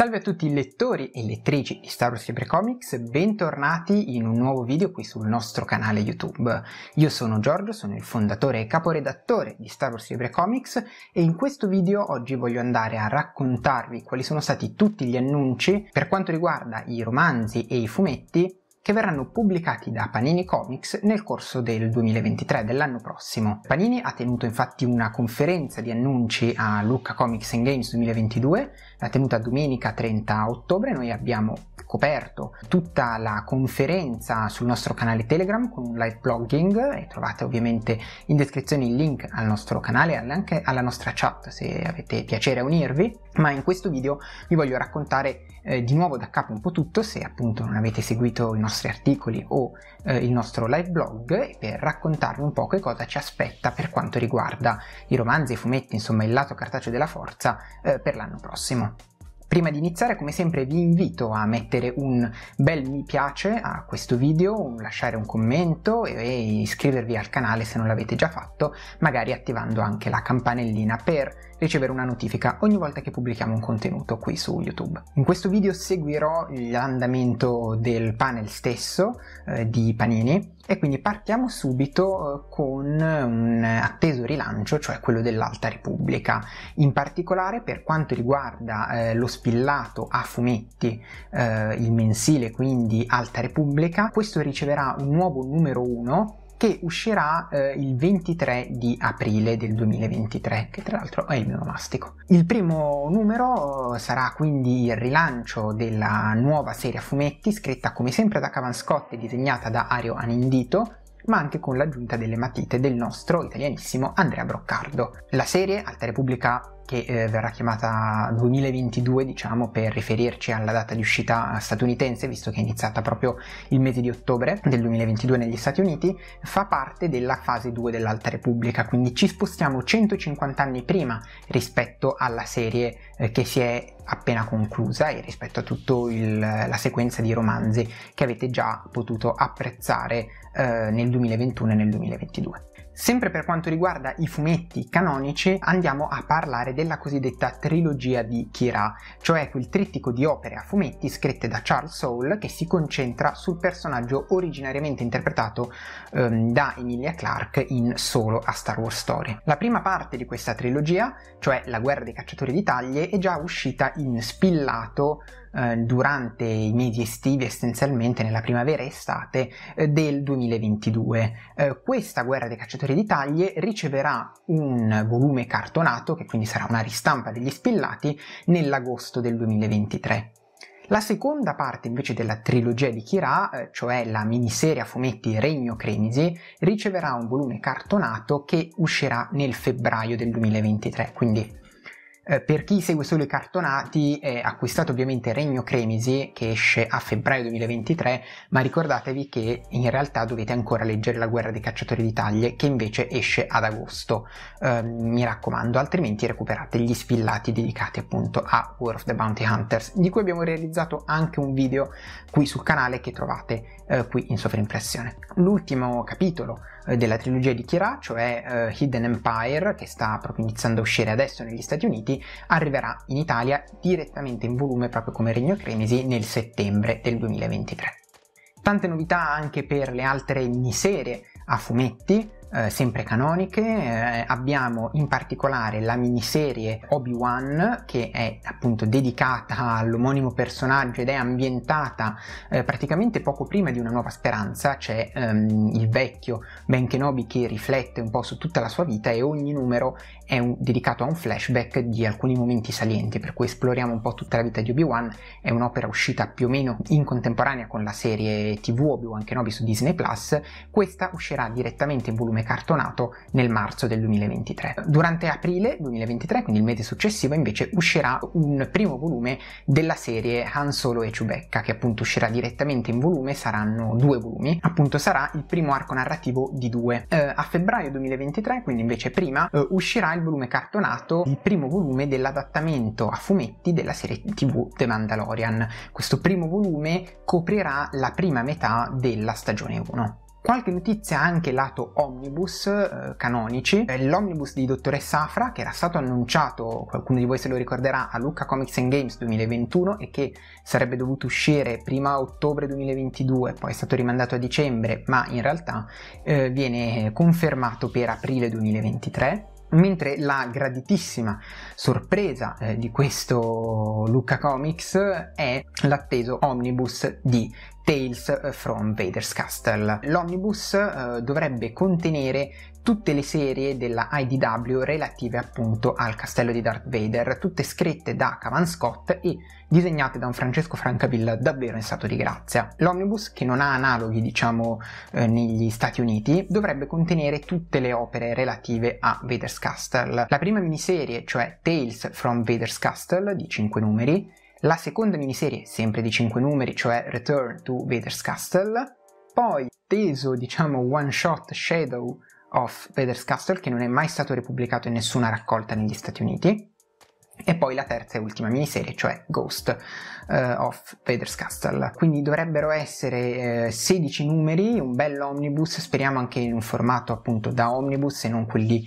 Salve a tutti i lettori e lettrici di Star Wars Fibre Comics, bentornati in un nuovo video qui sul nostro canale YouTube. Io sono Giorgio, sono il fondatore e caporedattore di Star Wars Fibre Comics e in questo video oggi voglio andare a raccontarvi quali sono stati tutti gli annunci per quanto riguarda i romanzi e i fumetti che verranno pubblicati da Panini Comics nel corso del 2023, dell'anno prossimo. Panini ha tenuto infatti una conferenza di annunci a Lucca Comics and Games 2022 tenuta domenica 30 ottobre, noi abbiamo coperto tutta la conferenza sul nostro canale Telegram con un live blogging e trovate ovviamente in descrizione il link al nostro canale e anche alla nostra chat se avete piacere a unirvi, ma in questo video vi voglio raccontare eh, di nuovo da capo un po' tutto se appunto non avete seguito i nostri articoli o eh, il nostro live blog per raccontarvi un po' che cosa ci aspetta per quanto riguarda i romanzi, i fumetti, insomma il lato cartaceo della forza eh, per l'anno prossimo. Prima di iniziare come sempre vi invito a mettere un bel mi piace a questo video, lasciare un commento e iscrivervi al canale se non l'avete già fatto, magari attivando anche la campanellina per ricevere una notifica ogni volta che pubblichiamo un contenuto qui su YouTube. In questo video seguirò l'andamento del panel stesso eh, di Panini e quindi partiamo subito eh, con un atteso rilancio, cioè quello dell'Alta Repubblica, in particolare per quanto riguarda eh, lo spillato a fumetti, eh, il mensile quindi Alta Repubblica, questo riceverà un nuovo numero 1 che uscirà eh, il 23 di aprile del 2023, che tra l'altro è il mio nomastico. Il primo numero eh, sarà quindi il rilancio della nuova serie a fumetti, scritta come sempre da Cavan Scott e disegnata da Ario Anindito, ma anche con l'aggiunta delle matite del nostro italianissimo Andrea Broccardo. La serie, Alta Repubblica che eh, verrà chiamata 2022 diciamo per riferirci alla data di uscita statunitense visto che è iniziata proprio il mese di ottobre del 2022 negli Stati Uniti fa parte della fase 2 dell'Alta Repubblica quindi ci spostiamo 150 anni prima rispetto alla serie eh, che si è appena conclusa e rispetto a tutta la sequenza di romanzi che avete già potuto apprezzare eh, nel 2021 e nel 2022. Sempre per quanto riguarda i fumetti canonici, andiamo a parlare della cosiddetta trilogia di Kira, cioè quel trittico di opere a fumetti scritte da Charles Soule che si concentra sul personaggio originariamente interpretato ehm, da Emilia Clarke in Solo a Star Wars Story. La prima parte di questa trilogia, cioè La guerra dei cacciatori di taglie, è già uscita in spillato eh, durante i mesi estivi, essenzialmente nella primavera e estate eh, del 2022. Eh, questa guerra dei cacciatori di taglie riceverà un volume cartonato, che quindi sarà una ristampa degli spillati, nell'agosto del 2023. La seconda parte invece della trilogia di Kira, eh, cioè la miniserie a fumetti Regno Cremisi, riceverà un volume cartonato che uscirà nel febbraio del 2023, quindi eh, per chi segue solo i cartonati eh, acquistate ovviamente Regno Cremisi che esce a febbraio 2023, ma ricordatevi che in realtà dovete ancora leggere La guerra dei cacciatori di taglie che invece esce ad agosto. Eh, mi raccomando, altrimenti recuperate gli spillati dedicati appunto a War of the Bounty Hunters, di cui abbiamo realizzato anche un video qui sul canale che trovate eh, qui in sovrimpressione. L'ultimo capitolo eh, della trilogia di Kira, cioè eh, Hidden Empire, che sta proprio iniziando a uscire adesso negli Stati Uniti, arriverà in Italia direttamente in volume proprio come Regno Cremisi nel settembre del 2023. Tante novità anche per le altre miniserie a fumetti, eh, sempre canoniche, eh, abbiamo in particolare la miniserie Obi-Wan che è appunto dedicata all'omonimo personaggio ed è ambientata eh, praticamente poco prima di Una Nuova Speranza, c'è ehm, il vecchio Ben Kenobi che riflette un po' su tutta la sua vita e ogni numero è un, dedicato a un flashback di alcuni momenti salienti, per cui esploriamo un po' tutta la vita di Obi-Wan, è un'opera uscita più o meno in contemporanea con la serie TV Obi-Wan Kenobi su Disney Plus, questa uscirà direttamente in volume cartonato nel marzo del 2023. Durante aprile 2023, quindi il mese successivo, invece uscirà un primo volume della serie Han Solo e Chewbacca, che appunto uscirà direttamente in volume, saranno due volumi, appunto sarà il primo arco narrativo di due. Eh, a febbraio 2023, quindi invece prima, eh, uscirà il il volume cartonato il primo volume dell'adattamento a fumetti della serie tv The Mandalorian. Questo primo volume coprirà la prima metà della stagione 1. Qualche notizia anche lato omnibus eh, canonici, l'omnibus di Dottoressa Afra che era stato annunciato, qualcuno di voi se lo ricorderà, a Lucca Comics and Games 2021 e che sarebbe dovuto uscire prima a ottobre 2022, poi è stato rimandato a dicembre, ma in realtà eh, viene confermato per aprile 2023. Mentre la graditissima sorpresa eh, di questo Luca Comics è l'atteso omnibus di Tales eh, from Vader's Castle. L'omnibus eh, dovrebbe contenere tutte le serie della IDW relative appunto al castello di Darth Vader, tutte scritte da Cavan Scott e disegnate da un Francesco Francavilla davvero in stato di grazia. L'omnibus, che non ha analoghi diciamo eh, negli Stati Uniti, dovrebbe contenere tutte le opere relative a Vader's Castle. La prima miniserie, cioè Tales from Vader's Castle, di 5 numeri, la seconda miniserie, sempre di 5 numeri, cioè Return to Vader's Castle, poi teso, diciamo, one shot Shadow of Vader's Castle, che non è mai stato ripubblicato in nessuna raccolta negli Stati Uniti, e poi la terza e ultima miniserie, cioè Ghost uh, of Vader's Castle. Quindi dovrebbero essere eh, 16 numeri, un bel omnibus, speriamo anche in un formato appunto da omnibus e non quelli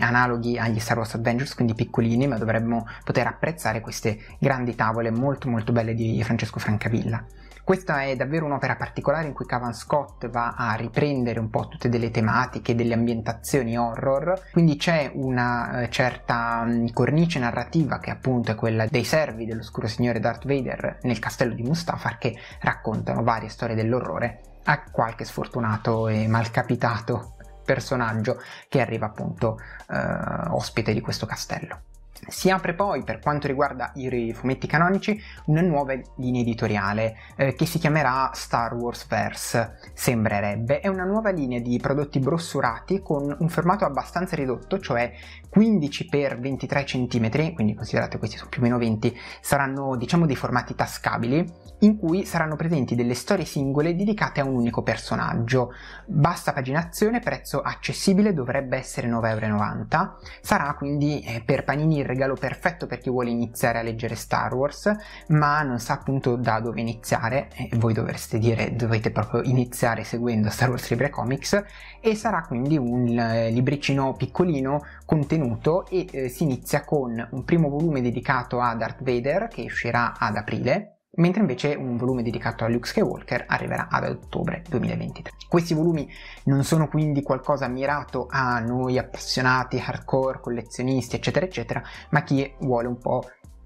analoghi agli Star Wars Adventures, quindi piccolini, ma dovremmo poter apprezzare queste grandi tavole molto molto belle di Francesco Francavilla. Questa è davvero un'opera particolare in cui Cavan Scott va a riprendere un po' tutte delle tematiche, delle ambientazioni horror, quindi c'è una eh, certa mm, cornice narrativa che appunto è quella dei servi dell'oscuro signore Darth Vader nel castello di Mustafar che raccontano varie storie dell'orrore a qualche sfortunato e malcapitato personaggio che arriva appunto eh, ospite di questo castello. Si apre poi, per quanto riguarda i fumetti canonici, una nuova linea editoriale eh, che si chiamerà Star Wars Verse, sembrerebbe. È una nuova linea di prodotti brossurati con un formato abbastanza ridotto, cioè 15x23 cm, quindi considerate questi sono più o meno 20, saranno diciamo dei formati tascabili in cui saranno presenti delle storie singole dedicate a un unico personaggio. Bassa paginazione, prezzo accessibile, dovrebbe essere 9,90€, sarà quindi eh, per panini il regalo perfetto per chi vuole iniziare a leggere Star Wars, ma non sa appunto da dove iniziare, e voi dovreste dire dovete proprio iniziare seguendo Star Wars Libre Comics, e sarà quindi un eh, libricino piccolino contenuto e eh, si inizia con un primo volume dedicato a Darth Vader che uscirà ad aprile mentre invece un volume dedicato a Luke Skywalker arriverà ad ottobre 2023. Questi volumi non sono quindi qualcosa mirato a noi appassionati, hardcore, collezionisti, eccetera, eccetera, ma chi vuole un po'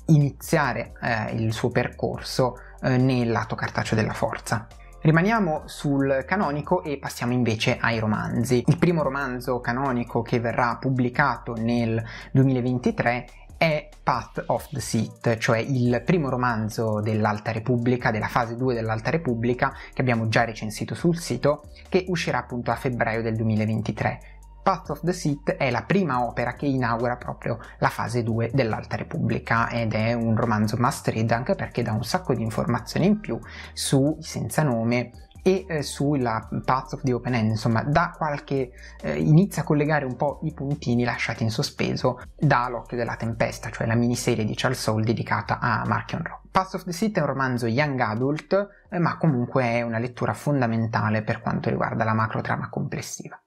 iniziare eh, il suo percorso eh, nel lato cartaceo della forza. Rimaniamo sul canonico e passiamo invece ai romanzi. Il primo romanzo canonico che verrà pubblicato nel 2023 è Path of the Sith, cioè il primo romanzo dell'Alta Repubblica, della fase 2 dell'Alta Repubblica, che abbiamo già recensito sul sito, che uscirà appunto a febbraio del 2023. Path of the Sith è la prima opera che inaugura proprio la fase 2 dell'Alta Repubblica ed è un romanzo must read anche perché dà un sacco di informazioni in più su Senza Nome, e eh, sulla Path of the Open End, insomma, qualche, eh, inizia a collegare un po' i puntini lasciati in sospeso da L'occhio della tempesta, cioè la miniserie di Charles Soul dedicata a Mark Monroe. Path of the City è un romanzo young adult, eh, ma comunque è una lettura fondamentale per quanto riguarda la macro trama complessiva.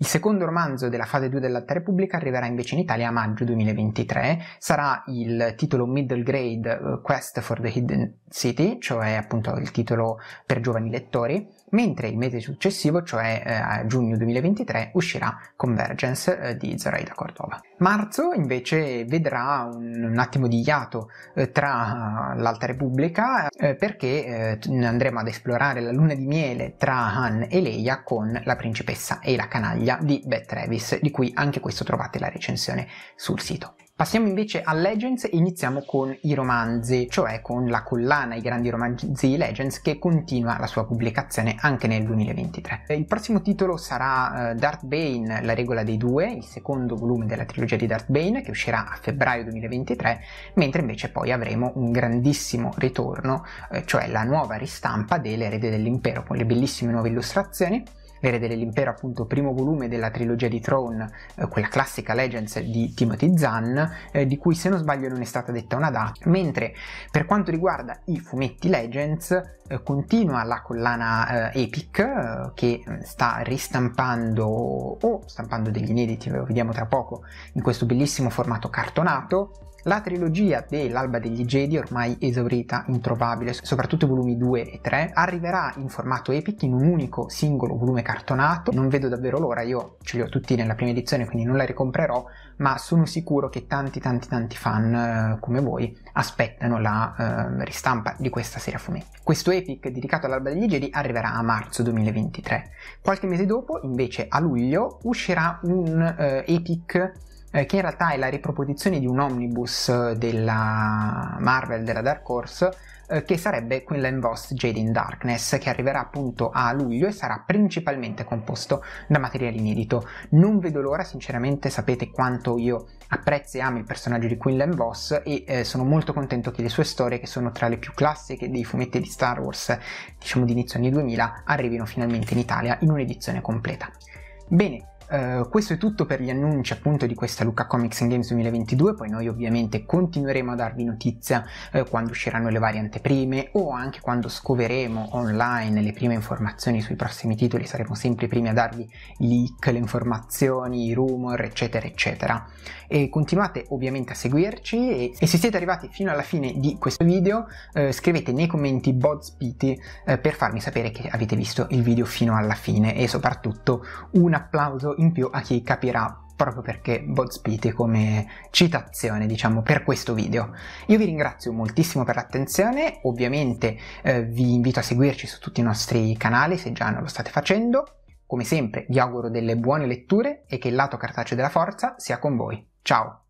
Il secondo romanzo della fase 2 dell'Alta Repubblica arriverà invece in Italia a maggio 2023, sarà il titolo Middle Grade eh, Quest for the Hidden City, cioè appunto il titolo per giovani lettori, mentre il mese successivo, cioè eh, a giugno 2023, uscirà Convergence eh, di Zoraida Cordova. Marzo invece vedrà un, un attimo di iato eh, tra eh, l'Alta Repubblica eh, perché andremo ad esplorare la luna di miele tra Han e Leia con la principessa e la canaglia di Beth Travis, di cui anche questo trovate la recensione sul sito. Passiamo invece a Legends e iniziamo con i romanzi, cioè con la collana I grandi romanzi Legends che continua la sua pubblicazione anche nel 2023. Il prossimo titolo sarà eh, Darth Bane, la regola dei due, il secondo volume della trilogia di Darth Bane che uscirà a febbraio 2023, mentre invece poi avremo un grandissimo ritorno, eh, cioè la nuova ristampa dell'erede dell'impero con le bellissime nuove illustrazioni Erede dell'Impero, appunto, primo volume della trilogia di Throne, eh, quella classica Legends di Timothy Zahn, eh, di cui se non sbaglio non è stata detta una data, mentre per quanto riguarda i fumetti Legends eh, continua la collana eh, Epic eh, che mm, sta ristampando o stampando degli inediti, ve lo vediamo tra poco, in questo bellissimo formato cartonato la trilogia dell'Alba degli Jedi, ormai esaurita, introvabile, soprattutto i volumi 2 e 3, arriverà in formato epic in un unico singolo volume cartonato. Non vedo davvero l'ora, io ce li ho tutti nella prima edizione, quindi non la ricomprerò, ma sono sicuro che tanti tanti tanti fan eh, come voi aspettano la eh, ristampa di questa serie a fumetti. Questo epic dedicato all'Alba degli Jedi arriverà a marzo 2023. Qualche mese dopo, invece a luglio, uscirà un eh, epic eh, che in realtà è la riproposizione di un omnibus eh, della Marvel, della Dark Horse, eh, che sarebbe Quinlan Boss Jade in Darkness, che arriverà appunto a luglio e sarà principalmente composto da materiale inedito. Non vedo l'ora, sinceramente sapete quanto io apprezzo e amo il personaggio di Quinlan Voss e eh, sono molto contento che le sue storie, che sono tra le più classiche dei fumetti di Star Wars, diciamo di inizio anni 2000, arrivino finalmente in Italia in un'edizione completa. Bene, eh, questo è tutto per gli annunci appunto di questa Luca Comics and Games 2022, poi noi ovviamente continueremo a darvi notizia uh, quando usciranno le varie anteprime o anche quando scoveremo online le prime informazioni sui prossimi titoli, saremo sempre i primi a darvi i leak, le informazioni, i rumor, eccetera, eccetera e continuate ovviamente a seguirci e, e se siete arrivati fino alla fine di questo video eh, scrivete nei commenti Bozpiti eh, per farmi sapere che avete visto il video fino alla fine e soprattutto un applauso in più a chi capirà proprio perché Bozpiti come citazione diciamo per questo video. Io vi ringrazio moltissimo per l'attenzione, ovviamente eh, vi invito a seguirci su tutti i nostri canali se già non lo state facendo, come sempre vi auguro delle buone letture e che il lato cartaceo della forza sia con voi. Tchau!